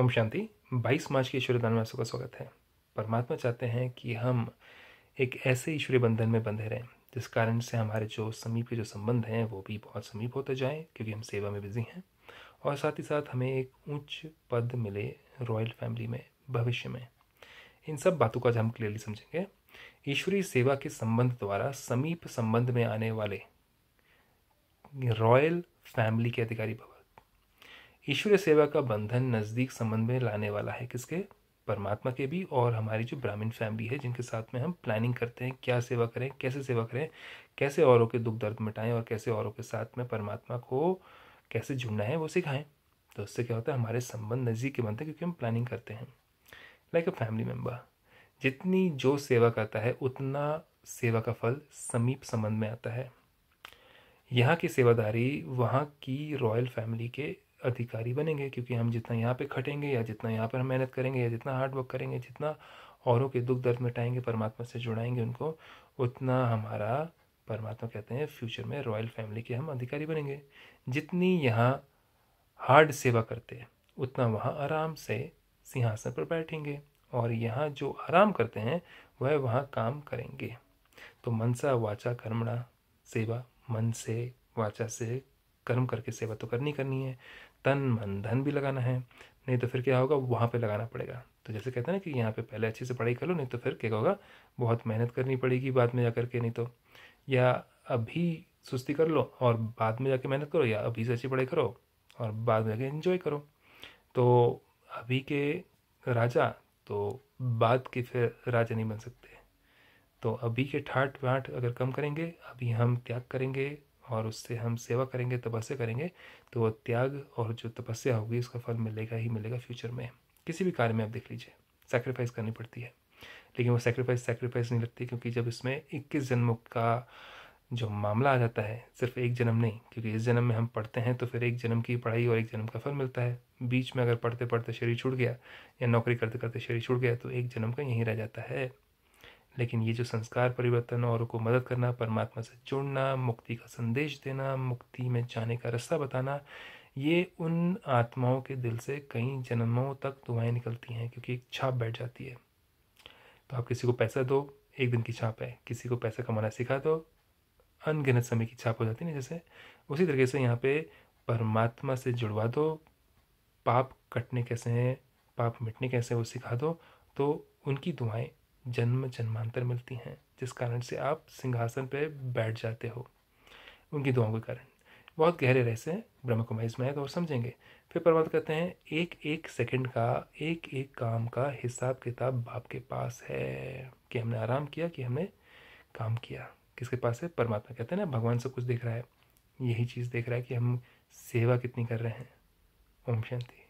ओम शांति 22 मार्च के ईश्वरी दान में आपका स्वागत है परमात्मा चाहते हैं कि हम एक ऐसे ईश्वरी बंधन में बंधे रहें जिस कारण से हमारे जो समीप के जो संबंध हैं वो भी बहुत समीप होते जाएं क्योंकि हम सेवा में बिजी हैं और साथ ही साथ हमें एक उच्च पद मिले रॉयल फैमिली में भविष्य में इन सब बातों को आज हम क्लियरली समझेंगे ईश्वरी सेवा के संबंध द्वारा समीप संबंध में आने वाले रॉयल फैमिली के अधिकारी भव ईश्वरीय सेवा का बंधन नज़दीक संबंध में लाने वाला है किसके परमात्मा के भी और हमारी जो ब्राह्मण फैमिली है जिनके साथ में हम प्लानिंग करते हैं क्या सेवा करें कैसे सेवा करें कैसे औरों के दुख दर्द मिटाएं और कैसे औरों के साथ में परमात्मा को कैसे जुड़ना है वो सिखाएं तो उससे क्या होता है हमारे संबंध नज़दीक के बनते हैं क्योंकि हम प्लानिंग करते हैं लाइक अ फैमिली मेम्बर जितनी जो सेवा करता है उतना सेवा का फल समीप संबंध में आता है यहाँ की सेवादारी वहाँ की रॉयल फैमिली के अधिकारी बनेंगे क्योंकि हम जितना यहाँ पे खटेंगे या जितना यहाँ पर हम मेहनत करेंगे या जितना हार्ड वर्क करेंगे जितना औरों के दुख दर्द मिटाएंगे परमात्मा से जुड़ाएंगे उनको उतना हमारा परमात्मा कहते हैं फ्यूचर में रॉयल फैमिली के हम अधिकारी बनेंगे जितनी यहाँ हार्ड सेवा करते हैं उतना वहाँ आराम से सिंहासन पर बैठेंगे और यहाँ जो आराम करते हैं वह वहाँ काम करेंगे तो मनसा वाचा कर्मणा सेवा मन से वाचा से कर्म करके सेवा तो करनी करनी है तन मन धन भी लगाना है नहीं तो फिर क्या होगा वहाँ पे लगाना पड़ेगा तो जैसे कहते हैं ना कि यहाँ पे पहले अच्छे से पढ़ाई कर लो नहीं तो फिर क्या होगा बहुत मेहनत करनी पड़ेगी बाद में जा के नहीं तो या अभी सुस्ती कर लो और बाद में जाके मेहनत करो या अभी से अच्छी पढ़ाई करो और बाद में जाके इन्जॉय करो तो अभी के राजा तो बाद के फिर राजा नहीं बन सकते तो अभी के ठाट बाट अगर कम करेंगे अभी हम त्याग करेंगे और उससे हम सेवा करेंगे तपस्या करेंगे तो वो त्याग और जो तपस्या होगी उसका फल मिलेगा ही मिलेगा फ्यूचर में किसी भी कार्य में आप देख लीजिए सेक्रीफाइस करनी पड़ती है लेकिन वो सेक्रीफाइस सेक्रीफाइस नहीं लगती क्योंकि जब इसमें इक्कीस जन्मों का जो मामला आ जाता है सिर्फ एक जन्म नहीं क्योंकि इस जन्म में हम पढ़ते हैं तो फिर एक जन्म की पढ़ाई और एक जन्म का फल मिलता है बीच में अगर पढ़ते पढ़ते शरीर छूट गया या नौकरी करते करते शरीर छूट गया तो एक जन्म का यहीं रह जाता है लेकिन ये जो संस्कार परिवर्तन औरों को मदद करना परमात्मा से जुड़ना मुक्ति का संदेश देना मुक्ति में जाने का रास्ता बताना ये उन आत्माओं के दिल से कई जन्मों तक दुआएं निकलती हैं क्योंकि एक छाप बैठ जाती है तो आप किसी को पैसा दो एक दिन की छाप है किसी को पैसा कमाना सिखा दो अनगिनत समय की छाप हो जाती है ना जैसे उसी तरीके से यहाँ पे परमात्मा से जुड़वा दो पाप कटने कैसे हैं पाप मिटने कैसे हैं वो सिखा दो तो उनकी दुआएं जन्म जन्मांतर मिलती हैं जिस कारण से आप सिंहासन पर बैठ जाते हो उनकी दुआओं के कारण बहुत गहरे रहस्य हैं ब्रह्म कुमारी इसमें है तो और समझेंगे फिर प्रभात कहते हैं एक एक सेकंड का एक एक काम का हिसाब किताब बाप के पास है कि हमने आराम किया कि हमने काम किया किसके पास है परमात्मा कहते हैं ना भगवान सब कुछ देख रहा है यही चीज़ देख रहा है कि हम सेवा कितनी कर रहे हैं ओम शांति